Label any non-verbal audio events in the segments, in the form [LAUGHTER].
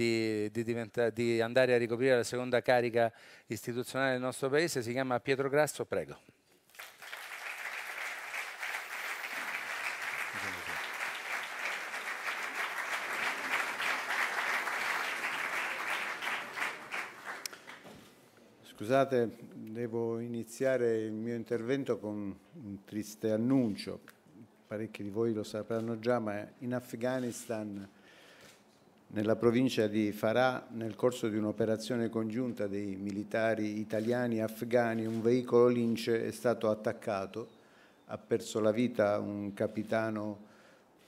di, di, di, andare a ricoprire la seconda carica istituzionale del nostro Paese, si chiama Pietro Grasso, prego. Scusate, devo iniziare il mio intervento con un triste annuncio. Parecchi di voi lo sapranno già, ma in Afghanistan nella provincia di Farah, nel corso di un'operazione congiunta dei militari italiani e afghani, un veicolo lince è stato attaccato, ha perso la vita un capitano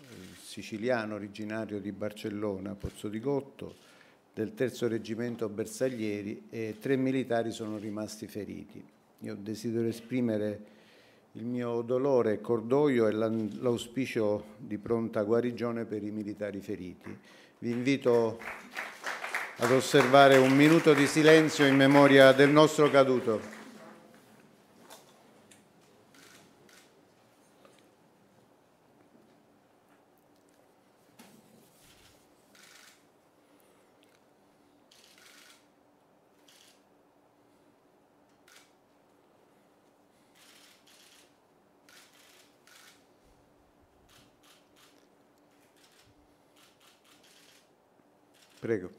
eh, siciliano originario di Barcellona, Pozzo di Gotto, del terzo reggimento bersaglieri e tre militari sono rimasti feriti. Io desidero esprimere il mio dolore, cordoglio e l'auspicio di pronta guarigione per i militari feriti vi invito ad osservare un minuto di silenzio in memoria del nostro caduto. Prego.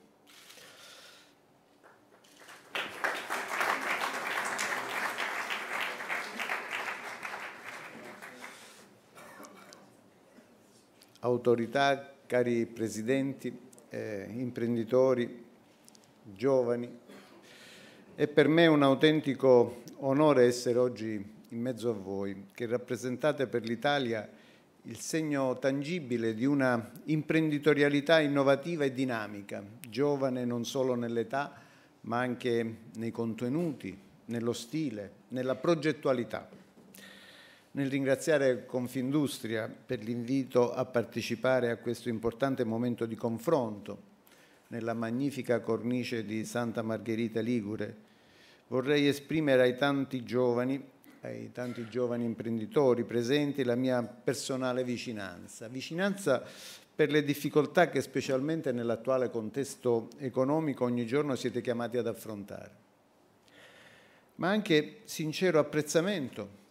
Autorità, cari presidenti, eh, imprenditori, giovani, è per me un autentico onore essere oggi in mezzo a voi, che rappresentate per l'Italia il segno tangibile di una imprenditorialità innovativa e dinamica, giovane non solo nell'età, ma anche nei contenuti, nello stile, nella progettualità. Nel ringraziare Confindustria per l'invito a partecipare a questo importante momento di confronto nella magnifica cornice di Santa Margherita Ligure, vorrei esprimere ai tanti giovani ai tanti giovani imprenditori presenti la mia personale vicinanza. Vicinanza per le difficoltà che specialmente nell'attuale contesto economico ogni giorno siete chiamati ad affrontare, ma anche sincero apprezzamento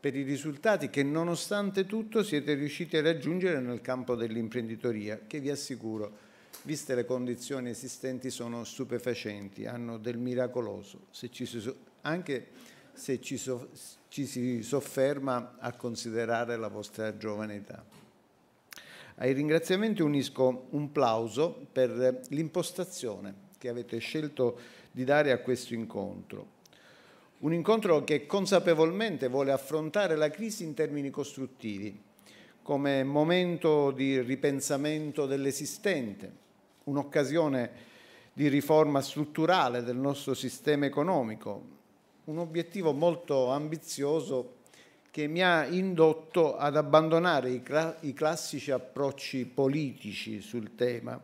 per i risultati che nonostante tutto siete riusciti a raggiungere nel campo dell'imprenditoria, che vi assicuro, viste le condizioni esistenti, sono stupefacenti, hanno del miracoloso, se ci si, anche se ci, so, ci si sofferma a considerare la vostra giovane età. Ai ringraziamenti unisco un plauso per l'impostazione che avete scelto di dare a questo incontro. Un incontro che consapevolmente vuole affrontare la crisi in termini costruttivi, come momento di ripensamento dell'esistente, un'occasione di riforma strutturale del nostro sistema economico, un obiettivo molto ambizioso che mi ha indotto ad abbandonare i, i classici approcci politici sul tema,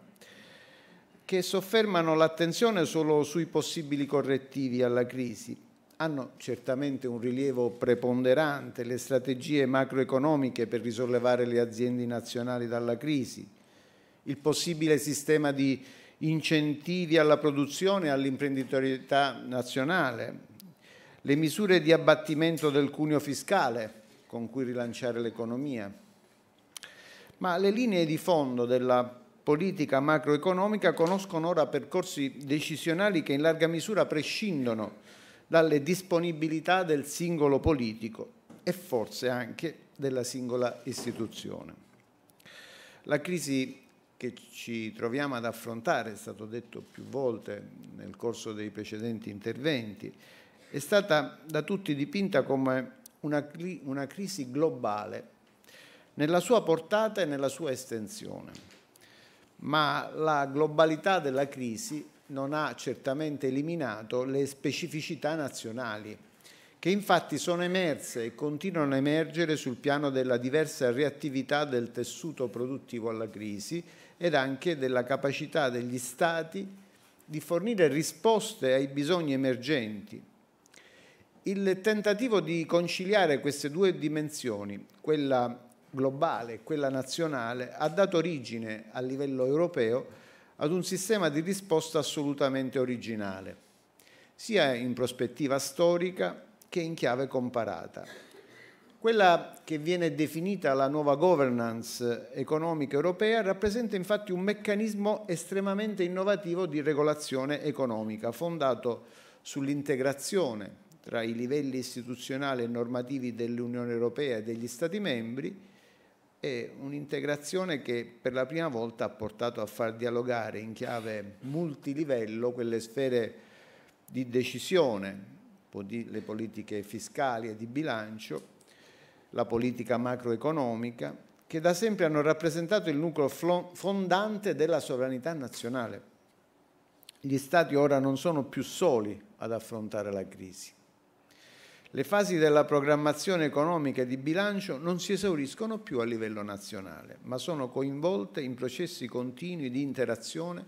che soffermano l'attenzione solo sui possibili correttivi alla crisi. Hanno certamente un rilievo preponderante le strategie macroeconomiche per risollevare le aziende nazionali dalla crisi, il possibile sistema di incentivi alla produzione e all'imprenditorialità nazionale, le misure di abbattimento del cuneo fiscale con cui rilanciare l'economia, ma le linee di fondo della politica macroeconomica conoscono ora percorsi decisionali che in larga misura prescindono dalle disponibilità del singolo politico e forse anche della singola istituzione. La crisi che ci troviamo ad affrontare, è stato detto più volte nel corso dei precedenti interventi, è stata da tutti dipinta come una, una crisi globale nella sua portata e nella sua estensione, ma la globalità della crisi non ha certamente eliminato le specificità nazionali, che infatti sono emerse e continuano a emergere sul piano della diversa reattività del tessuto produttivo alla crisi ed anche della capacità degli Stati di fornire risposte ai bisogni emergenti, il tentativo di conciliare queste due dimensioni, quella globale e quella nazionale, ha dato origine a livello europeo ad un sistema di risposta assolutamente originale, sia in prospettiva storica che in chiave comparata. Quella che viene definita la nuova governance economica europea rappresenta infatti un meccanismo estremamente innovativo di regolazione economica, fondato sull'integrazione tra i livelli istituzionali e normativi dell'Unione Europea e degli Stati membri è un'integrazione che per la prima volta ha portato a far dialogare in chiave multilivello quelle sfere di decisione, le politiche fiscali e di bilancio, la politica macroeconomica, che da sempre hanno rappresentato il nucleo fondante della sovranità nazionale. Gli Stati ora non sono più soli ad affrontare la crisi le fasi della programmazione economica e di bilancio non si esauriscono più a livello nazionale, ma sono coinvolte in processi continui di interazione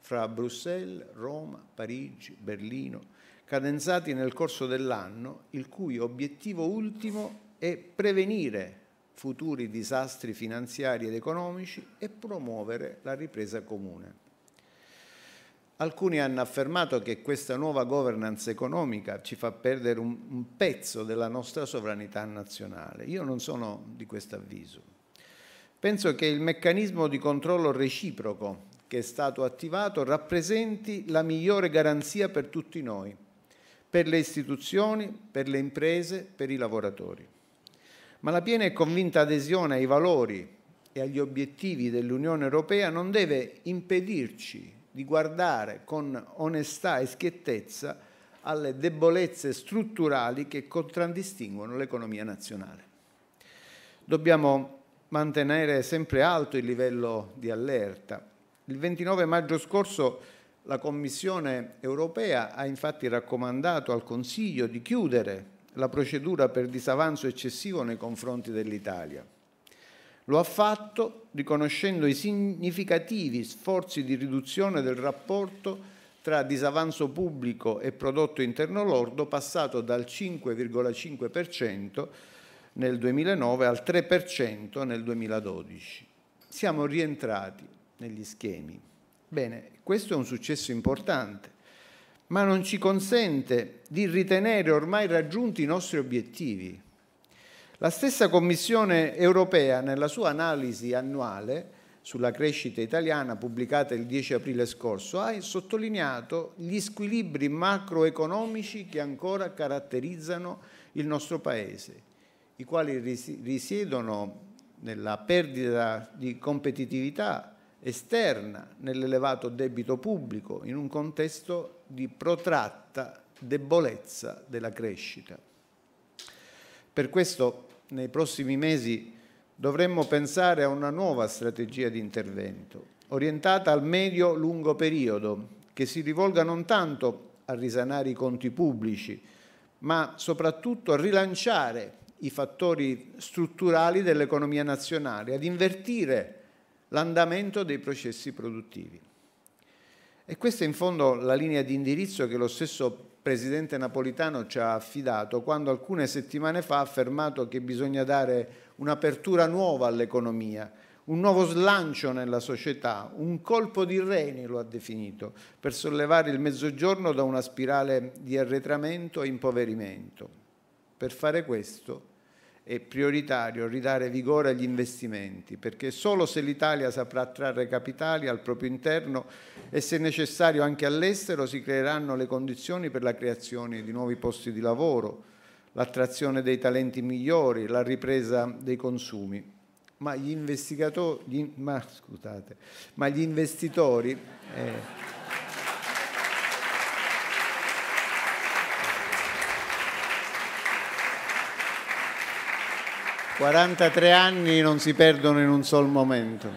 fra Bruxelles, Roma, Parigi, Berlino, cadenzati nel corso dell'anno, il cui obiettivo ultimo è prevenire futuri disastri finanziari ed economici e promuovere la ripresa comune. Alcuni hanno affermato che questa nuova governance economica ci fa perdere un, un pezzo della nostra sovranità nazionale. Io non sono di questo avviso. Penso che il meccanismo di controllo reciproco che è stato attivato rappresenti la migliore garanzia per tutti noi, per le istituzioni, per le imprese, per i lavoratori. Ma la piena e convinta adesione ai valori e agli obiettivi dell'Unione Europea non deve impedirci di guardare con onestà e schiettezza alle debolezze strutturali che contraddistinguono l'economia nazionale. Dobbiamo mantenere sempre alto il livello di allerta. Il 29 maggio scorso la Commissione europea ha infatti raccomandato al Consiglio di chiudere la procedura per disavanzo eccessivo nei confronti dell'Italia. Lo ha fatto riconoscendo i significativi sforzi di riduzione del rapporto tra disavanzo pubblico e prodotto interno lordo passato dal 5,5% nel 2009 al 3% nel 2012. Siamo rientrati negli schemi. Bene, questo è un successo importante, ma non ci consente di ritenere ormai raggiunti i nostri obiettivi. La stessa Commissione europea, nella sua analisi annuale sulla crescita italiana, pubblicata il 10 aprile scorso, ha sottolineato gli squilibri macroeconomici che ancora caratterizzano il nostro Paese, i quali risiedono nella perdita di competitività esterna, nell'elevato debito pubblico, in un contesto di protratta debolezza della crescita. Per questo nei prossimi mesi dovremmo pensare a una nuova strategia di intervento, orientata al medio-lungo periodo, che si rivolga non tanto a risanare i conti pubblici, ma soprattutto a rilanciare i fattori strutturali dell'economia nazionale, ad invertire l'andamento dei processi produttivi. E questa è in fondo la linea di indirizzo che lo stesso presidente Napolitano ci ha affidato quando alcune settimane fa ha affermato che bisogna dare un'apertura nuova all'economia, un nuovo slancio nella società, un colpo di reni lo ha definito, per sollevare il mezzogiorno da una spirale di arretramento e impoverimento. Per fare questo è prioritario ridare vigore agli investimenti, perché solo se l'Italia saprà attrarre capitali al proprio interno e se necessario anche all'estero si creeranno le condizioni per la creazione di nuovi posti di lavoro, l'attrazione dei talenti migliori, la ripresa dei consumi. Ma gli, gli, ma, scusate, ma gli investitori... Eh, 43 anni non si perdono in un sol momento.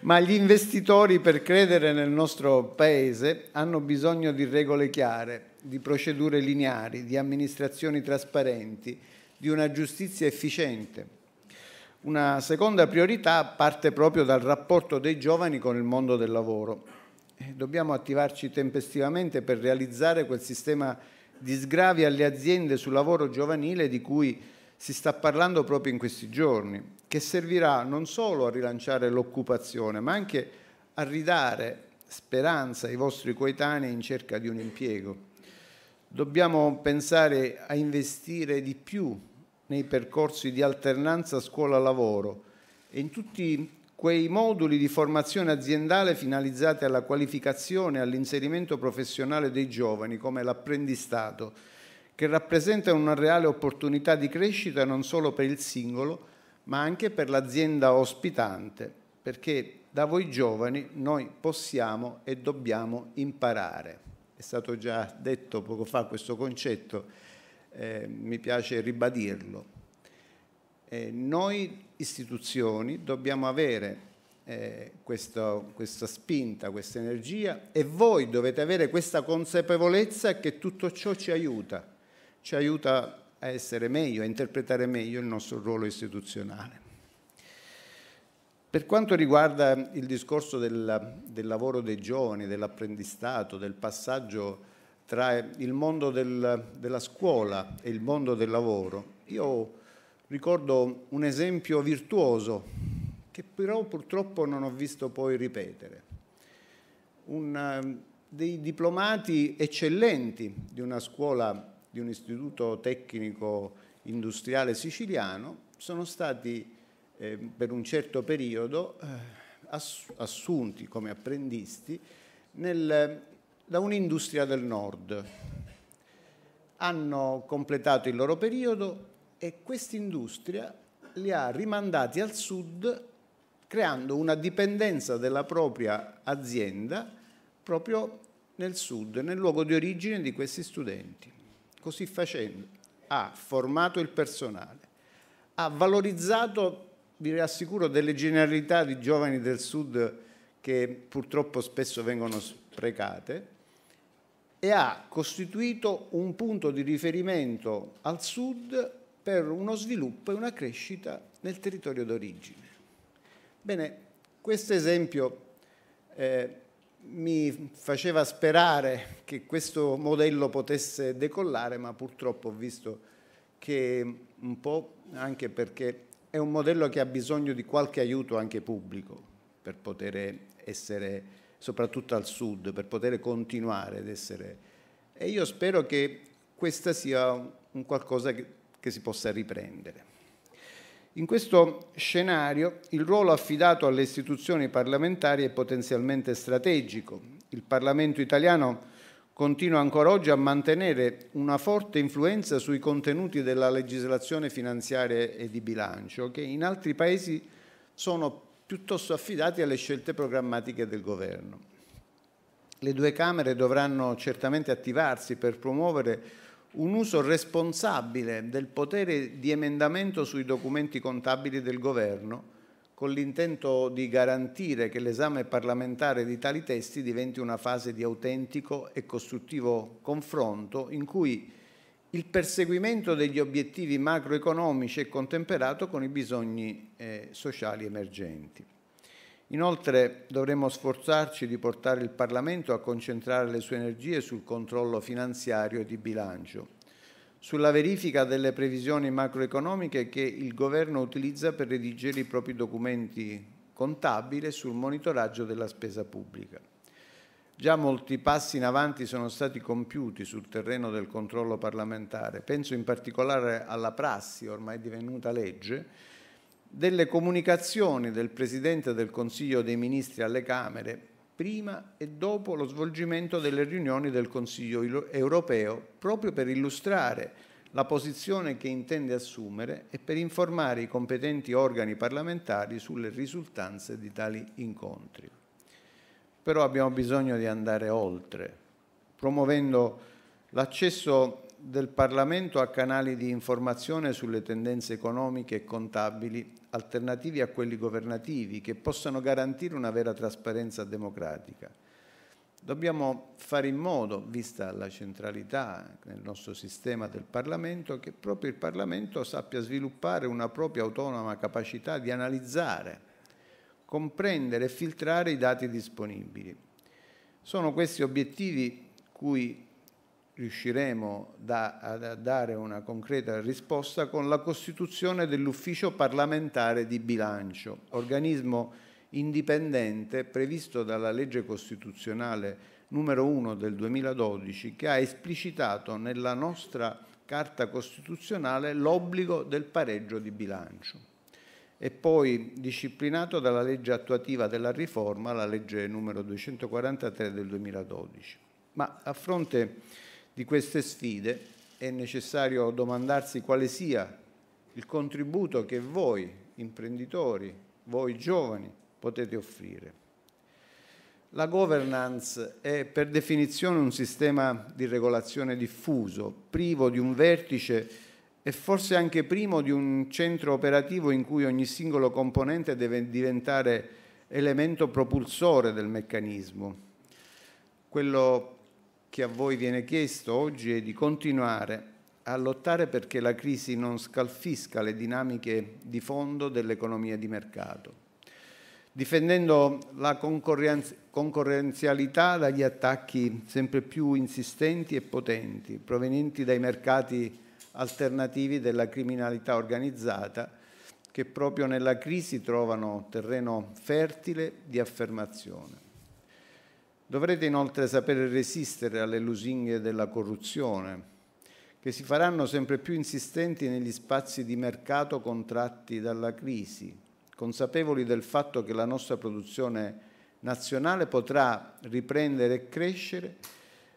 Ma gli investitori per credere nel nostro Paese hanno bisogno di regole chiare, di procedure lineari, di amministrazioni trasparenti, di una giustizia efficiente. Una seconda priorità parte proprio dal rapporto dei giovani con il mondo del lavoro. Dobbiamo attivarci tempestivamente per realizzare quel sistema di sgravi alle aziende sul lavoro giovanile di cui si sta parlando proprio in questi giorni, che servirà non solo a rilanciare l'occupazione, ma anche a ridare speranza ai vostri coetanei in cerca di un impiego. Dobbiamo pensare a investire di più nei percorsi di alternanza scuola-lavoro e in tutti quei moduli di formazione aziendale finalizzati alla qualificazione e all'inserimento professionale dei giovani, come l'apprendistato, che rappresentano una reale opportunità di crescita non solo per il singolo, ma anche per l'azienda ospitante, perché da voi giovani noi possiamo e dobbiamo imparare. È stato già detto poco fa questo concetto, eh, mi piace ribadirlo. Eh, noi istituzioni dobbiamo avere eh, questa, questa spinta, questa energia e voi dovete avere questa consapevolezza che tutto ciò ci aiuta ci aiuta a essere meglio, a interpretare meglio il nostro ruolo istituzionale. Per quanto riguarda il discorso del, del lavoro dei giovani, dell'apprendistato, del passaggio tra il mondo del, della scuola e il mondo del lavoro, io ricordo un esempio virtuoso che però purtroppo non ho visto poi ripetere. Un, dei diplomati eccellenti di una scuola di un istituto tecnico industriale siciliano, sono stati eh, per un certo periodo eh, assunti come apprendisti nel, da un'industria del nord. Hanno completato il loro periodo e quest'industria li ha rimandati al sud creando una dipendenza della propria azienda proprio nel sud, nel luogo di origine di questi studenti. Così facendo ha formato il personale, ha valorizzato, vi rassicuro, delle generalità di giovani del Sud che purtroppo spesso vengono sprecate e ha costituito un punto di riferimento al Sud per uno sviluppo e una crescita nel territorio d'origine. Bene, questo esempio eh, mi faceva sperare che questo modello potesse decollare, ma purtroppo ho visto che un po' anche perché è un modello che ha bisogno di qualche aiuto anche pubblico per poter essere, soprattutto al sud, per poter continuare ad essere. E io spero che questa sia un qualcosa che, che si possa riprendere. In questo scenario il ruolo affidato alle istituzioni parlamentari è potenzialmente strategico. Il Parlamento italiano continua ancora oggi a mantenere una forte influenza sui contenuti della legislazione finanziaria e di bilancio, che in altri paesi sono piuttosto affidati alle scelte programmatiche del governo. Le due Camere dovranno certamente attivarsi per promuovere un uso responsabile del potere di emendamento sui documenti contabili del Governo, con l'intento di garantire che l'esame parlamentare di tali testi diventi una fase di autentico e costruttivo confronto in cui il perseguimento degli obiettivi macroeconomici è contemperato con i bisogni eh, sociali emergenti. Inoltre dovremo sforzarci di portare il Parlamento a concentrare le sue energie sul controllo finanziario e di bilancio, sulla verifica delle previsioni macroeconomiche che il Governo utilizza per redigere i propri documenti contabili e sul monitoraggio della spesa pubblica. Già molti passi in avanti sono stati compiuti sul terreno del controllo parlamentare. Penso in particolare alla prassi, ormai divenuta legge, delle comunicazioni del Presidente del Consiglio dei Ministri alle Camere prima e dopo lo svolgimento delle riunioni del Consiglio europeo, proprio per illustrare la posizione che intende assumere e per informare i competenti organi parlamentari sulle risultanze di tali incontri. Però abbiamo bisogno di andare oltre, promuovendo l'accesso del Parlamento a canali di informazione sulle tendenze economiche e contabili alternativi a quelli governativi che possano garantire una vera trasparenza democratica. Dobbiamo fare in modo, vista la centralità nel nostro sistema del Parlamento, che proprio il Parlamento sappia sviluppare una propria autonoma capacità di analizzare, comprendere e filtrare i dati disponibili. Sono questi obiettivi cui riusciremo da, a dare una concreta risposta con la costituzione dell'ufficio parlamentare di bilancio, organismo indipendente previsto dalla legge costituzionale numero 1 del 2012 che ha esplicitato nella nostra Carta Costituzionale l'obbligo del pareggio di bilancio e poi disciplinato dalla legge attuativa della riforma, la legge numero 243 del 2012. Ma a fronte di queste sfide è necessario domandarsi quale sia il contributo che voi imprenditori, voi giovani potete offrire. La governance è per definizione un sistema di regolazione diffuso, privo di un vertice e forse anche primo di un centro operativo in cui ogni singolo componente deve diventare elemento propulsore del meccanismo. Quello che a voi viene chiesto oggi è di continuare a lottare perché la crisi non scalfisca le dinamiche di fondo dell'economia di mercato, difendendo la concorrenzialità dagli attacchi sempre più insistenti e potenti provenienti dai mercati alternativi della criminalità organizzata che proprio nella crisi trovano terreno fertile di affermazione. Dovrete inoltre sapere resistere alle lusinghe della corruzione, che si faranno sempre più insistenti negli spazi di mercato contratti dalla crisi, consapevoli del fatto che la nostra produzione nazionale potrà riprendere e crescere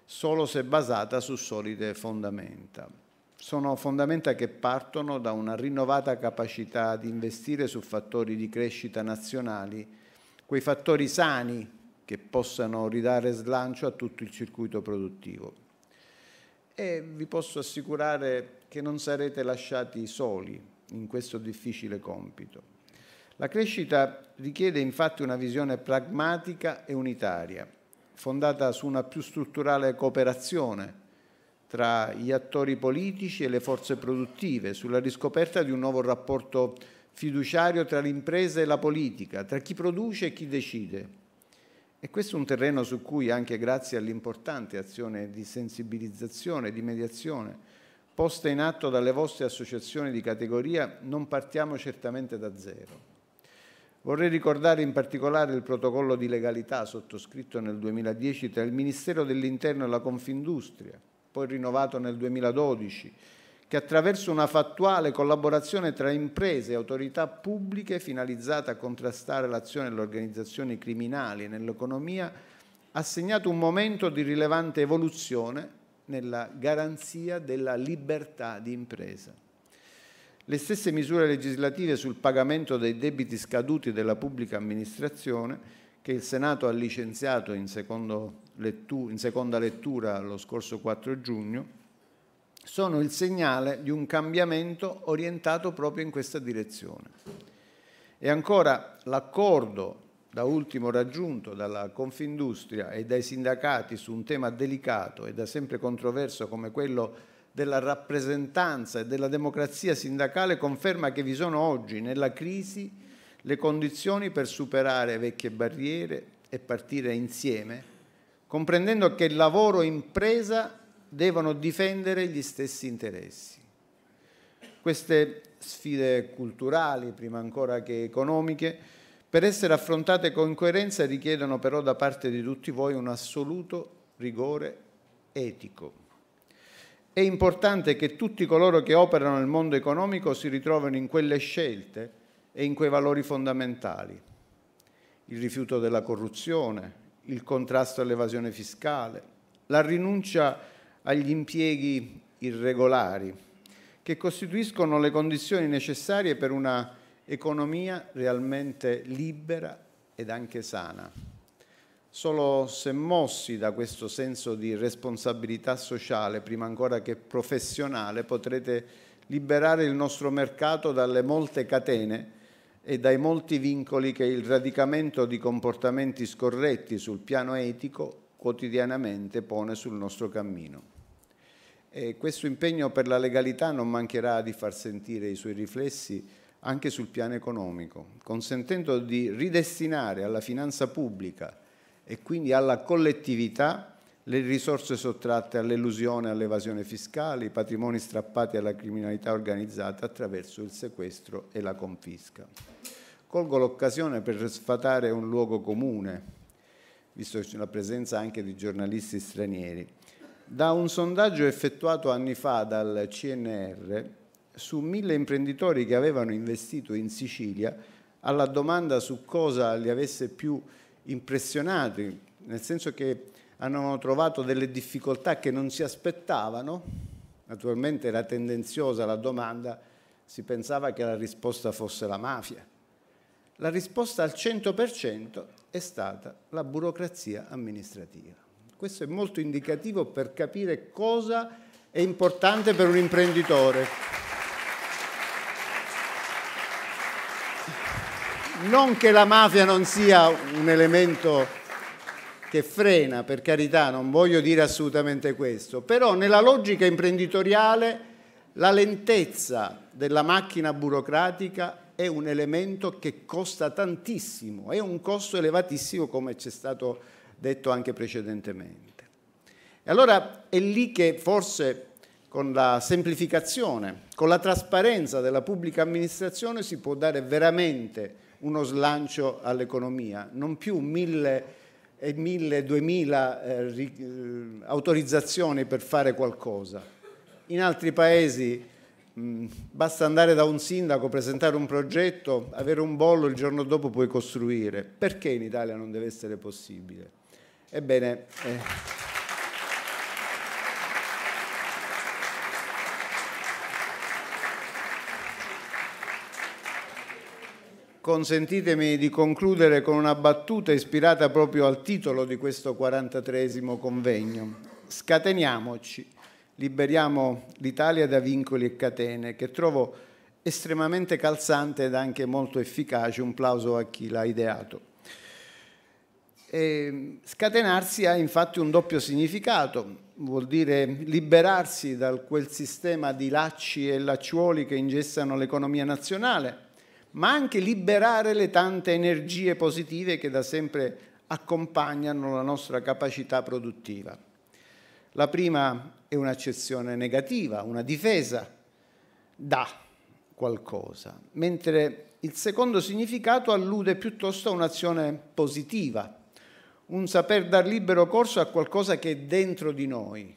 solo se basata su solide fondamenta. Sono fondamenta che partono da una rinnovata capacità di investire su fattori di crescita nazionali, quei fattori sani che possano ridare slancio a tutto il circuito produttivo. E vi posso assicurare che non sarete lasciati soli in questo difficile compito. La crescita richiede infatti una visione pragmatica e unitaria, fondata su una più strutturale cooperazione tra gli attori politici e le forze produttive, sulla riscoperta di un nuovo rapporto fiduciario tra l'impresa e la politica, tra chi produce e chi decide, e questo è un terreno su cui, anche grazie all'importante azione di sensibilizzazione, e di mediazione, posta in atto dalle vostre associazioni di categoria, non partiamo certamente da zero. Vorrei ricordare in particolare il protocollo di legalità sottoscritto nel 2010 tra il Ministero dell'Interno e la Confindustria, poi rinnovato nel 2012 che attraverso una fattuale collaborazione tra imprese e autorità pubbliche finalizzata a contrastare l'azione delle organizzazioni criminali nell'economia, ha segnato un momento di rilevante evoluzione nella garanzia della libertà di impresa. Le stesse misure legislative sul pagamento dei debiti scaduti della pubblica amministrazione che il Senato ha licenziato in, lettura, in seconda lettura lo scorso 4 giugno sono il segnale di un cambiamento orientato proprio in questa direzione. E ancora l'accordo, da ultimo raggiunto dalla Confindustria e dai sindacati su un tema delicato e da sempre controverso come quello della rappresentanza e della democrazia sindacale, conferma che vi sono oggi nella crisi le condizioni per superare vecchie barriere e partire insieme, comprendendo che il lavoro impresa devono difendere gli stessi interessi. Queste sfide culturali, prima ancora che economiche, per essere affrontate con coerenza richiedono però da parte di tutti voi un assoluto rigore etico. È importante che tutti coloro che operano nel mondo economico si ritrovino in quelle scelte e in quei valori fondamentali. Il rifiuto della corruzione, il contrasto all'evasione fiscale, la rinuncia a agli impieghi irregolari, che costituiscono le condizioni necessarie per una economia realmente libera ed anche sana. Solo se mossi da questo senso di responsabilità sociale, prima ancora che professionale, potrete liberare il nostro mercato dalle molte catene e dai molti vincoli che il radicamento di comportamenti scorretti sul piano etico quotidianamente pone sul nostro cammino. E questo impegno per la legalità non mancherà di far sentire i suoi riflessi anche sul piano economico, consentendo di ridestinare alla finanza pubblica e quindi alla collettività le risorse sottratte all'elusione e all'evasione fiscale, i patrimoni strappati alla criminalità organizzata attraverso il sequestro e la confisca. Colgo l'occasione per sfatare un luogo comune, visto la presenza anche di giornalisti stranieri, da un sondaggio effettuato anni fa dal CNR su mille imprenditori che avevano investito in Sicilia, alla domanda su cosa li avesse più impressionati, nel senso che hanno trovato delle difficoltà che non si aspettavano, naturalmente era tendenziosa la domanda, si pensava che la risposta fosse la mafia. La risposta al 100% è stata la burocrazia amministrativa. Questo è molto indicativo per capire cosa è importante per un imprenditore. Non che la mafia non sia un elemento che frena, per carità, non voglio dire assolutamente questo, però nella logica imprenditoriale la lentezza della macchina burocratica è un elemento che costa tantissimo, è un costo elevatissimo come c'è stato detto detto anche precedentemente. E allora è lì che forse con la semplificazione, con la trasparenza della pubblica amministrazione si può dare veramente uno slancio all'economia, non più mille e mille, duemila eh, eh autorizzazioni per fare qualcosa. In altri paesi mh, basta andare da un sindaco, presentare un progetto, avere un bollo, il giorno dopo puoi costruire. Perché in Italia non deve essere possibile? Ebbene... Eh. consentitemi di concludere con una battuta ispirata proprio al titolo di questo 43 convegno. Scateniamoci, liberiamo l'Italia da vincoli e catene, che trovo estremamente calzante ed anche molto efficace. Un plauso a chi l'ha ideato. E scatenarsi ha infatti un doppio significato, vuol dire liberarsi da quel sistema di lacci e lacciuoli che ingessano l'economia nazionale, ma anche liberare le tante energie positive che da sempre accompagnano la nostra capacità produttiva. La prima è un'accezione negativa, una difesa da qualcosa, mentre il secondo significato allude piuttosto a un'azione positiva, un saper dar libero corso a qualcosa che è dentro di noi.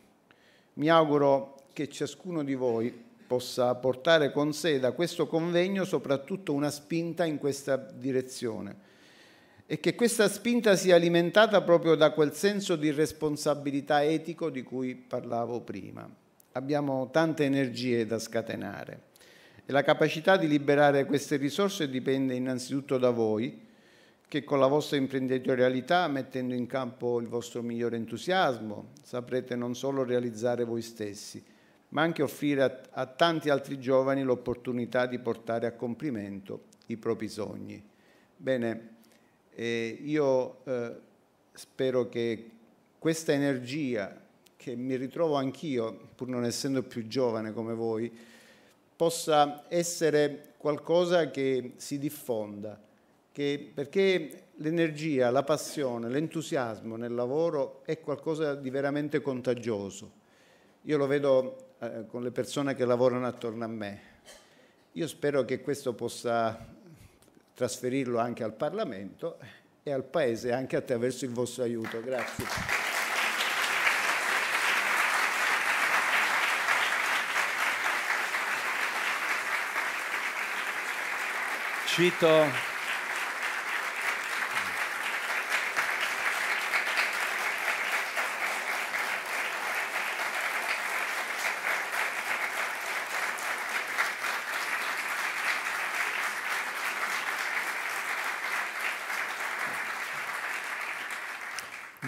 Mi auguro che ciascuno di voi possa portare con sé da questo convegno soprattutto una spinta in questa direzione e che questa spinta sia alimentata proprio da quel senso di responsabilità etico di cui parlavo prima. Abbiamo tante energie da scatenare e la capacità di liberare queste risorse dipende innanzitutto da voi che con la vostra imprenditorialità, mettendo in campo il vostro migliore entusiasmo, saprete non solo realizzare voi stessi, ma anche offrire a, a tanti altri giovani l'opportunità di portare a compimento i propri sogni. Bene, eh, io eh, spero che questa energia che mi ritrovo anch'io, pur non essendo più giovane come voi, possa essere qualcosa che si diffonda che, perché l'energia, la passione, l'entusiasmo nel lavoro è qualcosa di veramente contagioso. Io lo vedo eh, con le persone che lavorano attorno a me. Io spero che questo possa trasferirlo anche al Parlamento e al Paese anche attraverso il vostro aiuto. Grazie. Cito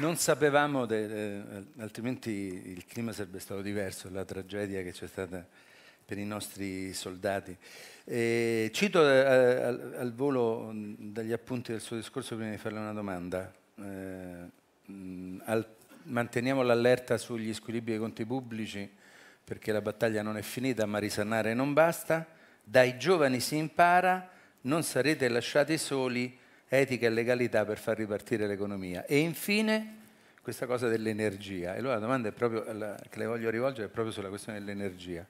Non sapevamo, de, eh, altrimenti il clima sarebbe stato diverso, la tragedia che c'è stata per i nostri soldati. E cito eh, al, al, volo mm, dagli appunti del suo discorso prima di farle una domanda. Eh, mm, al, manteniamo l'allerta sugli squilibri dei conti pubblici perché la battaglia non è finita, ma risanare non basta. Dai giovani si impara, non sarete lasciati soli, etica e legalità per far ripartire l'economia. E infine questa cosa dell'energia. E allora la domanda è proprio, che le voglio rivolgere è proprio sulla questione dell'energia.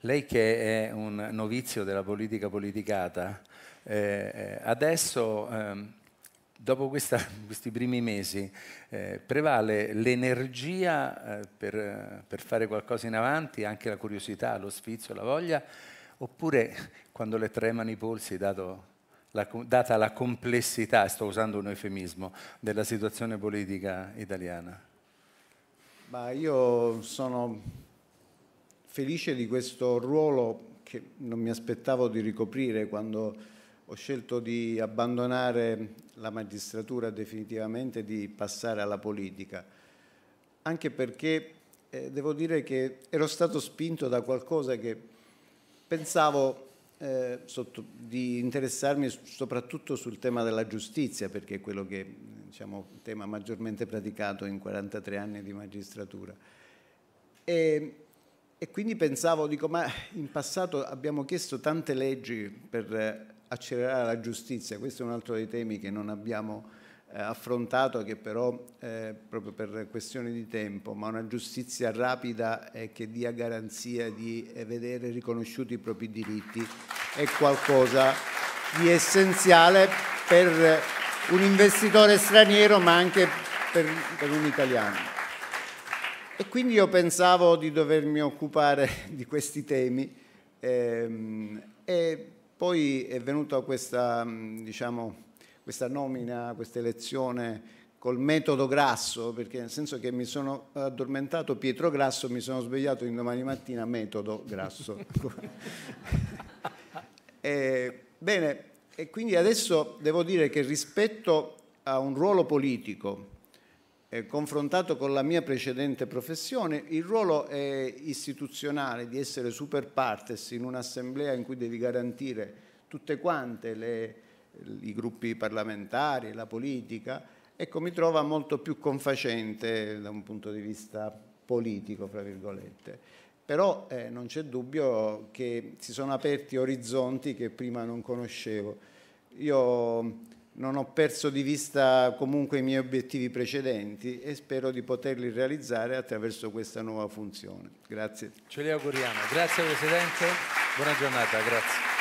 Lei che è un novizio della politica politicata, eh, adesso, eh, dopo questa, [LAUGHS] questi primi mesi, eh, prevale l'energia eh, per, per fare qualcosa in avanti, anche la curiosità, lo sfizio, la voglia, oppure quando le tremano i polsi, dato la, data la complessità, sto usando un eufemismo, della situazione politica italiana? Ma io sono felice di questo ruolo che non mi aspettavo di ricoprire quando ho scelto di abbandonare la magistratura definitivamente e di passare alla politica, anche perché eh, devo dire che ero stato spinto da qualcosa che pensavo eh, sotto, di interessarmi soprattutto sul tema della giustizia, perché è quello che diciamo, il tema maggiormente praticato in 43 anni di magistratura. E, e quindi pensavo, dico, ma in passato abbiamo chiesto tante leggi per accelerare la giustizia, questo è un altro dei temi che non abbiamo eh, affrontato che però eh, proprio per questioni di tempo, ma una giustizia rapida eh, che dia garanzia di eh, vedere riconosciuti i propri diritti è qualcosa di essenziale per un investitore straniero ma anche per, per un italiano. E quindi io pensavo di dovermi occupare [LAUGHS] di questi temi ehm, e poi è venuta questa, mm, diciamo, questa nomina, questa elezione col metodo grasso, perché nel senso che mi sono addormentato Pietro Grasso, mi sono svegliato in domani mattina metodo grasso. [LAUGHS] e, eh, bene, e quindi adesso devo dire che rispetto a un ruolo politico, eh, confrontato con la mia precedente professione, il ruolo eh, istituzionale di essere super partes in un'assemblea in cui devi garantire tutte quante le i gruppi parlamentari, la politica, ecco, mi trova molto più confacente da un punto di vista politico, fra virgolette. Però eh, non c'è dubbio che si sono aperti orizzonti che prima non conoscevo. Io mm, non ho perso di vista comunque i miei obiettivi precedenti e spero di poterli realizzare attraverso questa nuova funzione. Grazie. Ce li auguriamo. Grazie Presidente, buona giornata, grazie.